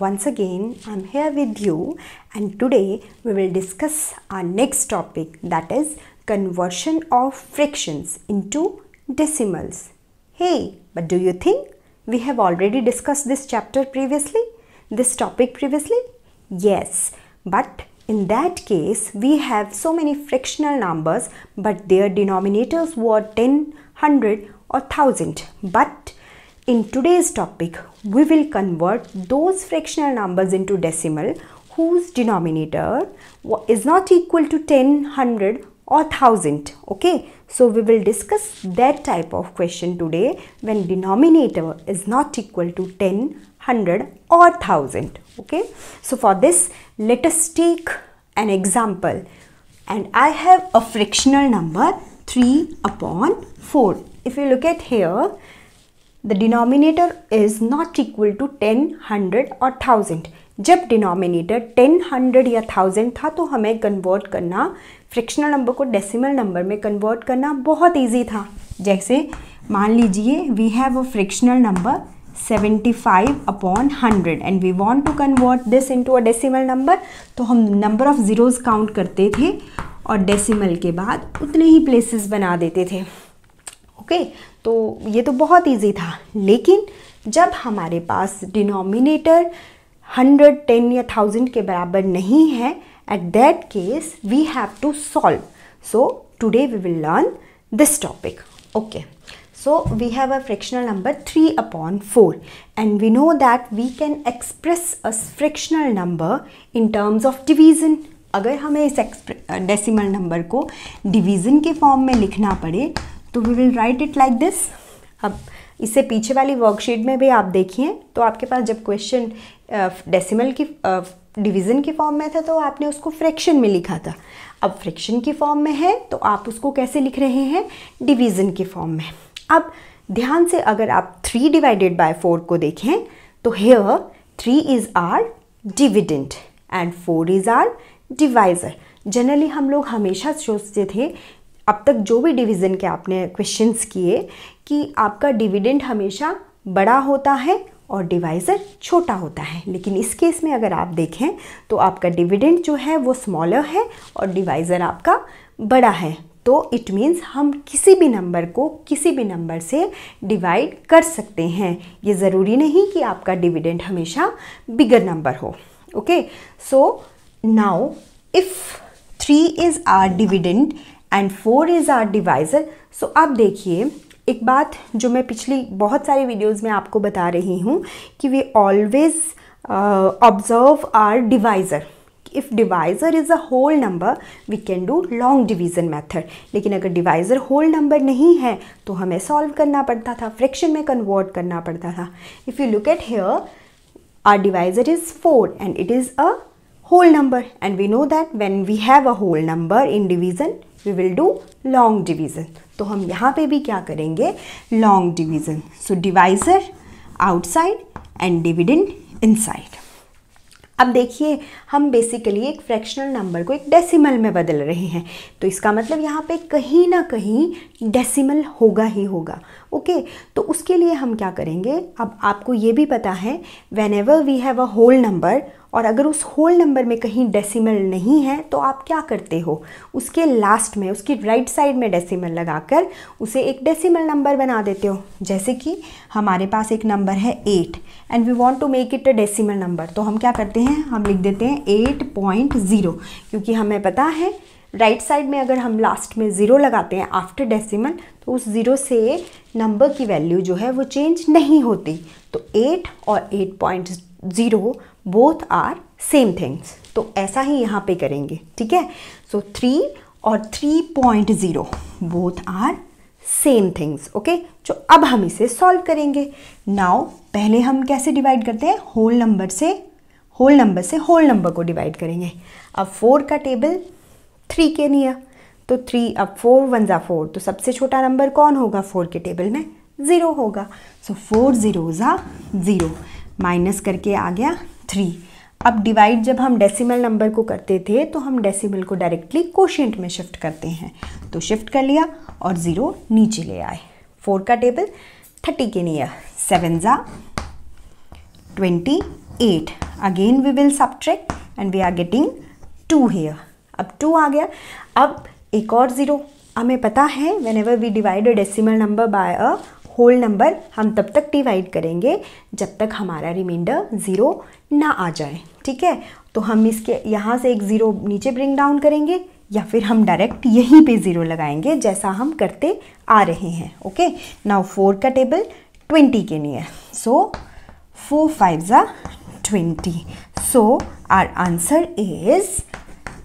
once again I'm here with you and today we will discuss our next topic that is conversion of fractions into decimals. Hey, but do you think we have already discussed this chapter previously? This topic previously? Yes, but in that case, we have so many fractional numbers, but their denominators were 10, 100 or 1000. But in today's topic, we will convert those fractional numbers into decimal whose denominator is not equal to 10, 100 or 1000 okay so we will discuss that type of question today when denominator is not equal to 10 hundred or thousand okay so for this let us take an example and I have a fractional number 3 upon 4 if you look at here the denominator is not equal to 10 100 और 1000 जब denominator 10 100 या 1000 था तो हमें convert करना fractional number को decimal number में convert करना बहुत इजी था जैसे मान लीजिए we have a fractional number 75 upon 100 and we want to convert this into a decimal number तो हम नंबर ऑफ़ ज़ीरोज़ काउंट करते थे और डेसिमल के बाद उतने ही प्लेसेस बना देते थे ओके okay? तो ये तो बहुत इजी था लेकिन जब हमारे पास डिनोमिनेटर हंड्रेड टेन या थाउजेंड के बराबर नहीं है at that case we have to solve so today we will learn this topic okay So we have a fractional number 3 upon 4 and we know that we can express a fractional number in terms of division. अगर हमें इस decimal number को division के form में लिखना पड़े तो we will write it like this अब इससे पीछे वाली वर्कशीट में भी आप देखिए तो आपके पास जब क्वेश्चन डेसिमल की डिवीज़न के फॉर्म में था तो आपने उसको फ्रैक्शन में लिखा था अब फ्रैक्शन की फॉर्म में है तो आप उसको कैसे लिख रहे हैं डिवीज़न के फॉर्म में अब ध्यान से अगर आप थ्री डिवाइडेड बाय फोर को देखें तो here three is our dividend and four is our divisor generally हम लोग हमेशा सोचते थे अब तक जो भी डिवीज़न के आपने क्वेश्चंस किए कि आपका डिविडेंड हमेशा बड़ा होता है और डिवाइज़र छोटा होता है लेकिन इस केस में अगर आप देखें तो आपका डिविडेंड जो है वो स्मॉलर है और डिवाइज़र आपका बड़ा है तो इट मीन्स हम किसी भी नंबर को किसी भी नंबर से डिवाइड कर सकते हैं ये ज़रूरी नहीं कि आपका डिविडेंड हमेशा बिगर नंबर हो okay so now if three is our dividend and four is our divisor so आप देखिए एक बात जो मैं पिछली बहुत सारी वीडियोस में आपको बता रही हूँ कि we always observe our divisor if divisor is a whole number we can do long division method लेकिन अगर divisor whole number नहीं है तो हमें solve करना पड़ता था fraction में convert करना पड़ता था if you look at here our divisor is 4 and it is a whole number and we know that when we have a whole number in division we will do long division तो हम यहाँ पे भी क्या करेंगे long division so divisor outside and dividend inside अब देखिए हम बेसिकली एक फ्रैक्शनल नंबर को एक डेसिमल में बदल रहे हैं तो इसका मतलब यहाँ पे कहीं ना कहीं डेसिमल होगा ही होगा ओके तो उसके लिए हम क्या करेंगे अब आपको ये भी पता है whenever we have a whole number और अगर उस होल नंबर में कहीं डेसिमल नहीं है तो आप क्या करते हो उसके लास्ट में उसकी राइट साइड में डेसिमल लगाकर उसे एक डेसिमल नंबर बना देते हो जैसे कि हमारे पास एक नंबर है eight and we want to make it a decimal number तो हम क्या करते हैं हम लिख देते हैं एट पॉइंट ज़ीरो क्योंकि हमें पता है राइट right साइड में अगर हम लास्ट में ज़ीरो लगाते हैं आफ्टर डेसिमल तो उस ज़ीरो से नंबर की वैल्यू जो है वो चेंज नहीं होती तो एट और eight point zero both are same things तो ऐसा ही यहाँ पे करेंगे ठीक है सो थ्री और three point zero both are same things okay जो अब हम इसे सॉल्व करेंगे नाउ पहले हम कैसे डिवाइड करते हैं होल नंबर से होल नंबर से होल नंबर को डिवाइड करेंगे अब फोर का टेबल थ्री के नियर तो थ्री अब फोर वन ज़ा फोर तो सबसे छोटा नंबर कौन होगा फोर के टेबल में ज़ीरो होगा सो फोर ज़ीरो ज़ा ज़ीरो माइनस करके आ गया थ्री अब डिवाइड जब हम डेसिमल नंबर को करते थे तो हम डेसिमल को डायरेक्टली कोशेंट में शिफ्ट करते हैं तो शिफ्ट कर लिया और ज़ीरो नीचे ले आए फोर का टेबल थर्टी के नियर सेवन ज़ा twenty eight again we will subtract and we are getting two here अब टू आ गया अब एक और ज़ीरो हमें पता है whenever we divide a decimal number by a whole number हम तब तक डिवाइड करेंगे जब तक हमारा रिमाइंडर ज़ीरो ना आ जाए ठीक है तो हम इसके यहाँ से एक ज़ीरो नीचे ब्रिंग डाउन करेंगे या फिर हम डायरेक्ट यहीं पे ज़ीरो लगाएंगे जैसा हम करते आ रहे हैं ओके नाउ फोर का टेबल ट्वेंटी के लिए सो फोर फाइव ज़ा twenty so our answer is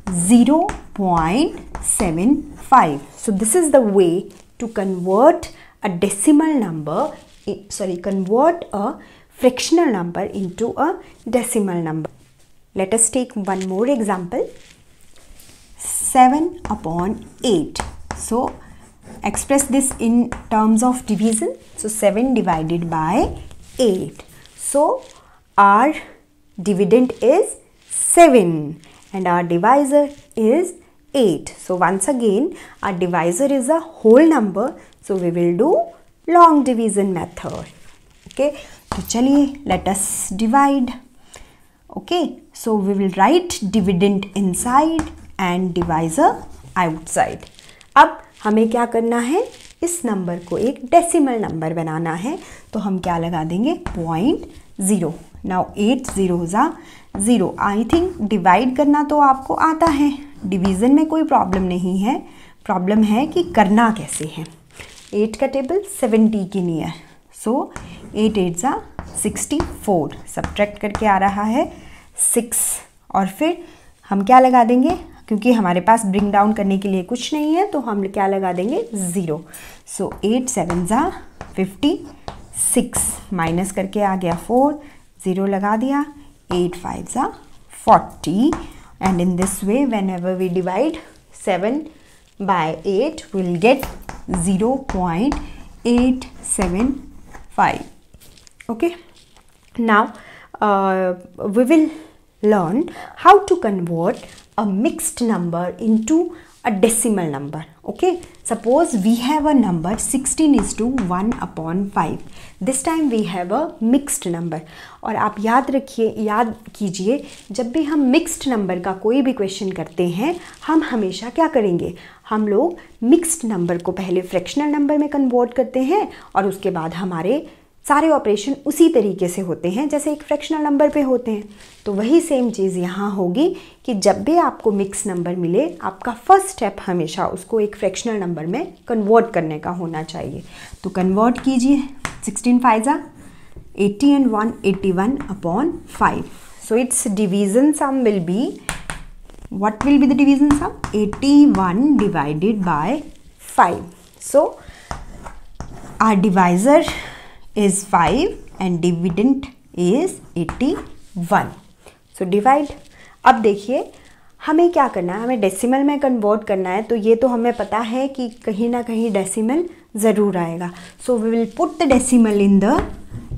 0.75. So this is the way to convert a decimal number, sorry, convert a fractional number into a decimal number. Let us take one more example. 7 upon 8. So express this in terms of division. So 7 divided by 8. So our dividend is 7 and our divisor is 8. So once again our divisor is a whole number so we will do long division method. Okay, so chaliye let us divide. Okay, so we will write dividend inside and divisor outside. ab hame kya karna hai इस number को एक decimal number बनाना है तो हम क्या लगा देंगे point zero now eight zero ज़ा ज़ीरो आई थिंक डिवाइड करना तो आपको आता है डिवीज़न में कोई प्रॉब्लम नहीं है प्रॉब्लम है कि करना कैसे है एट का टेबल सेवेंटी के नियर सो एट एट ज़ा सिक्सटी फोर सब्ट्रैक्ट करके आ रहा है सिक्स और फिर हम क्या लगा देंगे क्योंकि हमारे पास ब्रिंग डाउन करने के लिए कुछ नहीं है तो हम क्या लगा देंगे ज़ीरो सो एट सेवन ज़ा फिफ्टी सिक्स माइनस करके आ गया फोर ज़ीरो लगा दिया एट फाइव ज़ा forty and in this way whenever we divide seven by eight will get zero point eight seven five okay now we will learn how to convert a mixed number into a decimal number okay suppose we have a number 16 is to 1 upon 5 this time we have a mixed number और आप याद रखिए याद कीजिए जब भी हम mixed number का कोई भी क्वेश्चन करते हैं हम हमेशा क्या करेंगे हम लोग मिक्सड नंबर को पहले फ्रैक्शनल नंबर में कन्वर्ट करते हैं और उसके बाद हमारे सारे ऑपरेशन उसी तरीके से होते हैं जैसे एक फ्रैक्शनल नंबर पे होते हैं तो वही सेम चीज़ यहाँ होगी कि जब भी आपको मिक्स नंबर मिले आपका फर्स्ट स्टेप हमेशा उसको एक फ्रैक्शनल नंबर में कन्वर्ट करने का होना चाहिए तो कन्वर्ट कीजिए सिक्सटीन फाइजा eighty and one eighty one upon five so it's division sum will be will be the the sum eighty 81 divided by five so our divisor is 5 and dividend is 81 so divide अब देखिए हमें क्या करना है हमें decimal में convert करना है तो ये तो हमें पता है कि कहीं ना कहीं डेसिमल ज़रूर आएगा so we will put the decimal in the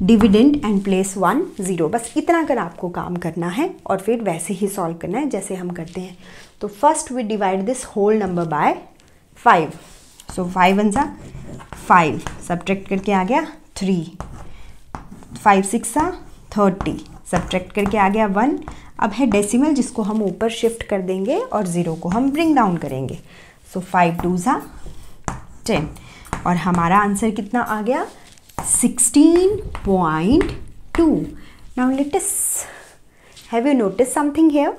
dividend and place one zero बस इतना कर आपको काम करना है और फिर वैसे ही सॉल्व करना है जैसे हम करते हैं तो first we divide this whole number by five so five one ज़ा फाइव सब्ट्रैक्ट करके आ गया three five six thirty subtract करके आ गया वन अब है डेसिमल जिसको हम ऊपर शिफ्ट कर देंगे और ज़ीरो को हम ब्रिंग डाउन करेंगे सो फाइव टू ज़ा टेन और हमारा आंसर कितना आ गया sixteen point two now let's have you notice something have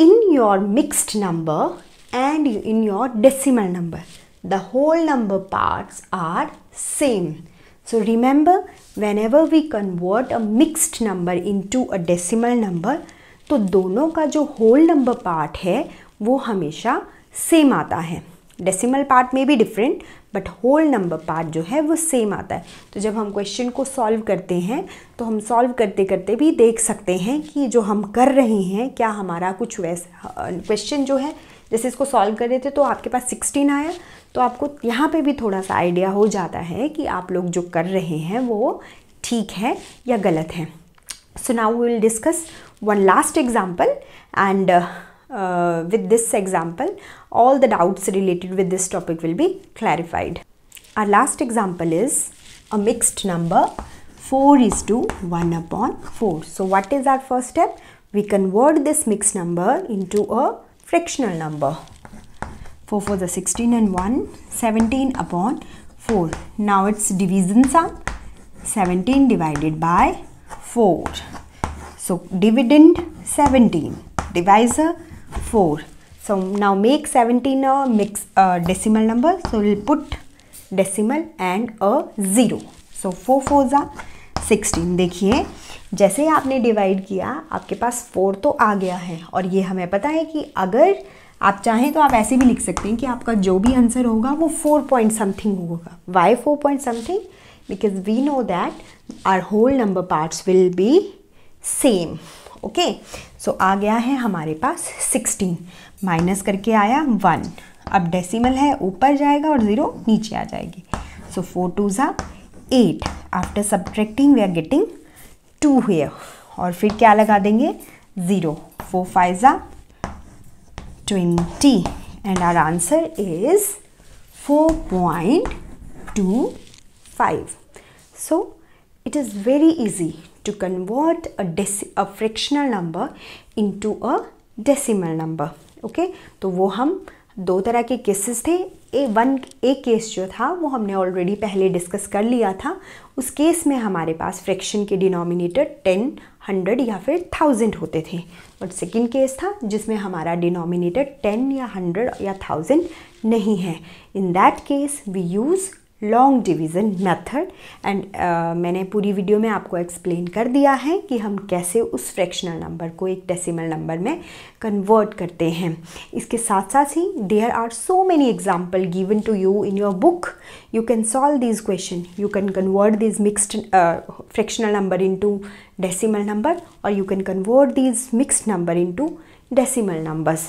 in your mixed number and in your decimal number the whole number parts are same So remember, whenever we convert a mixed number into a decimal number, तो दोनों का जो whole number part है वो हमेशा same आता है Decimal part में भी different, but whole number part जो है वो सेम आता है तो जब हम क्वेश्चन को सॉल्व करते हैं तो हम सॉल्व करते करते भी देख सकते हैं कि जो हम कर रहे हैं क्या हमारा कुछ वैसा हाँ, क्वेश्चन जो है जैसे इसको सॉल्व कर रहे थे तो आपके पास सिक्सटीन आया तो आपको यहाँ पे भी थोड़ा सा आइडिया हो जाता है कि आप लोग जो कर रहे हैं वो ठीक है या गलत है so now we will discuss one last example and uh, with this example, all the doubts related with this topic will be clarified. Our last example is a mixed number 4 is to 1 upon 4. So what is our first step? We convert this mixed number into a fractional number. 4 for the 16 and 1, 17 upon 4. Now it's division sum 17 divided by 4. So dividend 17, divisor four. So now make seventeen a mix a decimal number. So we'll put decimal and a zero. So four fours are sixteen. देखिए जैसे ही आपने divide किया आपके पास four तो आ गया है और ये हमें पता है कि अगर आप चाहें तो आप ऐसे भी लिख सकते हैं कि आपका जो भी आंसर होगा वो फोर पॉइंट समथिंग होगा why four point something because we know that our whole number parts will be same okay so आ गया है हमारे पास सिक्सटीन माइनस करके आया वन अब डेसिमल है ऊपर जाएगा और ज़ीरो नीचे आ जाएगी सो फोर टू ज़ा eight after subtracting we are getting two हुए और फिर क्या लगा देंगे ज़ीरो फोर फाइव ज़ा twenty and our answer is four point two five so it is very easy to convert a, a fractional number into a decimal number okay okay? तो वो हम दो तरह के केसेस थे ए वन ए case जो था वो हमने ऑलरेडी पहले डिस्कस कर लिया था उस केस में हमारे पास फ्रैक्शन के डिनोमिनेटर टेन हंड्रेड या फिर थाउजेंड होते थे और सेकेंड केस था जिसमें हमारा डिनोमिनेटर टेन या हंड्रेड या थाउजेंड नहीं है in that case we use long division method and मैंने पूरी वीडियो में आपको एक्सप्लेन कर दिया है कि हम कैसे उस फ्रैक्शनल नंबर को एक डेसिमल नंबर में कन्वर्ट करते हैं इसके साथ साथ ही there are so many example given to you in your book you can solve this question you can convert this mixed fractional number to decimal number और you can convert this mixed number to decimal numbers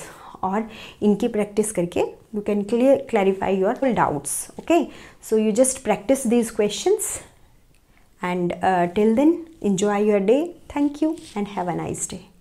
और इनकी practice करके you can clear clarify your full doubts okay so you just practice these questions and till then enjoy your day thank you and have a nice day